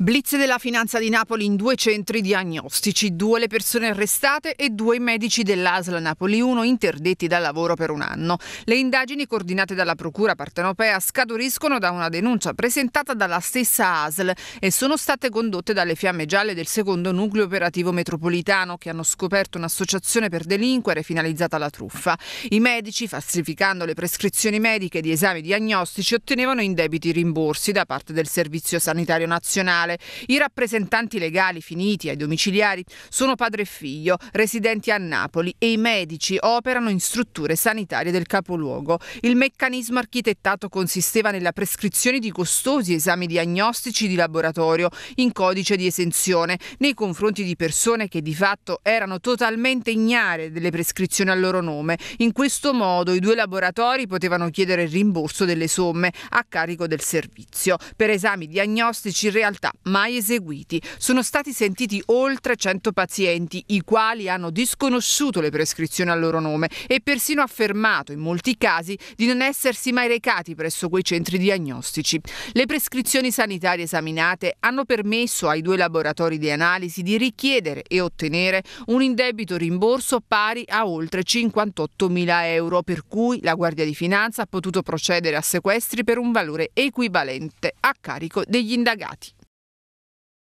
Blitz della finanza di Napoli in due centri diagnostici, due le persone arrestate e due i medici dell'ASL Napoli 1 interdetti dal lavoro per un anno. Le indagini coordinate dalla Procura partenopea scaturiscono da una denuncia presentata dalla stessa ASL e sono state condotte dalle fiamme gialle del secondo nucleo operativo metropolitano che hanno scoperto un'associazione per delinquere finalizzata alla truffa. I medici, falsificando le prescrizioni mediche di esami diagnostici, ottenevano indebiti rimborsi da parte del Servizio Sanitario Nazionale penale. I rappresentanti legali finiti ai domiciliari sono padre e figlio, residenti a Napoli e i medici operano in strutture sanitarie del capoluogo. Il meccanismo architettato consisteva nella prescrizione di costosi esami diagnostici di laboratorio in codice di esenzione nei confronti di persone che di fatto erano totalmente ignare delle prescrizioni a loro nome. In questo modo i due laboratori potevano chiedere il rimborso delle somme a carico del servizio. Per esami diagnostici in realtà mai eseguiti. Sono stati sentiti oltre 100 pazienti, i quali hanno disconosciuto le prescrizioni a loro nome e persino affermato, in molti casi, di non essersi mai recati presso quei centri diagnostici. Le prescrizioni sanitarie esaminate hanno permesso ai due laboratori di analisi di richiedere e ottenere un indebito rimborso pari a oltre 58.000 euro, per cui la Guardia di Finanza ha potuto procedere a sequestri per un valore equivalente a carico degli indagati.